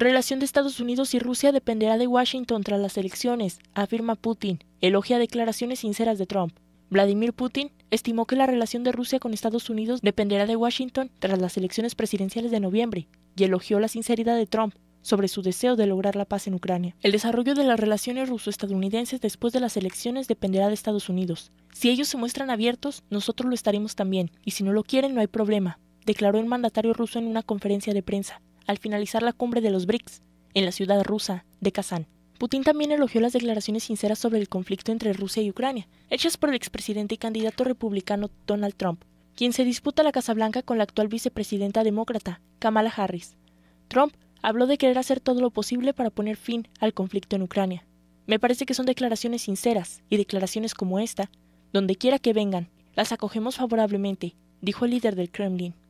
Relación de Estados Unidos y Rusia dependerá de Washington tras las elecciones, afirma Putin. Elogia declaraciones sinceras de Trump. Vladimir Putin estimó que la relación de Rusia con Estados Unidos dependerá de Washington tras las elecciones presidenciales de noviembre y elogió la sinceridad de Trump sobre su deseo de lograr la paz en Ucrania. El desarrollo de las relaciones ruso-estadounidenses después de las elecciones dependerá de Estados Unidos. Si ellos se muestran abiertos, nosotros lo estaremos también, y si no lo quieren, no hay problema, declaró el mandatario ruso en una conferencia de prensa al finalizar la cumbre de los BRICS, en la ciudad rusa de Kazán. Putin también elogió las declaraciones sinceras sobre el conflicto entre Rusia y Ucrania, hechas por el expresidente y candidato republicano Donald Trump, quien se disputa la Casa Blanca con la actual vicepresidenta demócrata, Kamala Harris. Trump habló de querer hacer todo lo posible para poner fin al conflicto en Ucrania. Me parece que son declaraciones sinceras y declaraciones como esta, donde quiera que vengan, las acogemos favorablemente, dijo el líder del Kremlin.